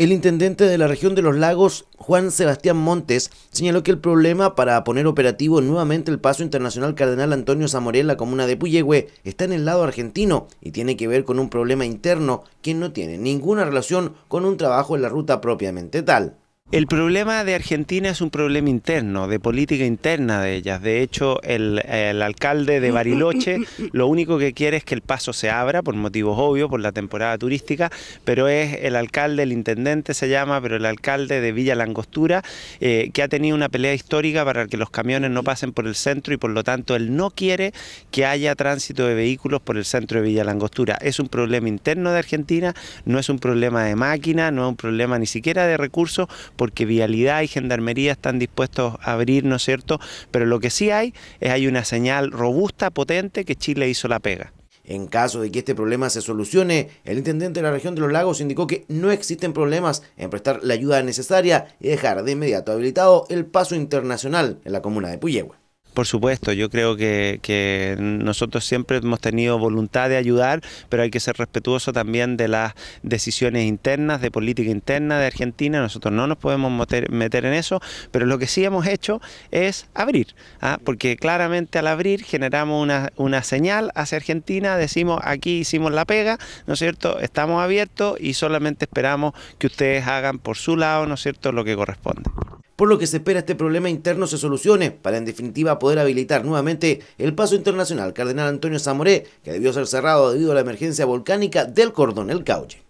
El intendente de la región de los lagos, Juan Sebastián Montes, señaló que el problema para poner operativo nuevamente el paso internacional Cardenal Antonio Zamoré en la comuna de Puyehue está en el lado argentino y tiene que ver con un problema interno que no tiene ninguna relación con un trabajo en la ruta propiamente tal. El problema de Argentina es un problema interno, de política interna de ellas. De hecho, el, alcalde de Bariloche lo único que quiere es que el paso se abra, por motivos obvios, por la temporada turística, pero es el alcalde, el intendente se llama, pero el alcalde de Villa Langostura, eh, que ha tenido una pelea histórica para que los camiones no pasen por el centro y por lo tanto él no quiere que haya tránsito de vehículos por el centro de Villa Langostura. Es un problema interno de Argentina, no es un problema de máquina, no es un problema ni siquiera de recursos porque vialidad y gendarmería están dispuestos a abrir, ¿no es cierto? Pero lo que sí hay es hay una señal robusta, potente, que Chile hizo la pega. En caso de que este problema se solucione, el intendente de la región de los lagos indicó que no existen problemas en prestar la ayuda necesaria y dejar de inmediato habilitado el paso internacional en la comuna de Puyehue. Por supuesto, yo creo que, nosotros siempre hemos tenido voluntad de ayudar, pero hay que ser respetuoso también de las decisiones internas, de política interna de Argentina. Nosotros no nos podemos meter, en eso, pero lo que sí hemos hecho es abrir, ¿ah? porque claramente al abrir generamos una, una señal hacia Argentina, decimos aquí hicimos la pega, ¿no es cierto? Estamos abiertos y solamente esperamos que ustedes hagan por su lado, ¿no es cierto?, lo que corresponde por lo que se espera este problema interno se solucione para en definitiva poder habilitar nuevamente el paso internacional Cardenal Antonio Zamoré, que debió ser cerrado debido a la emergencia volcánica del cordón El Cauche.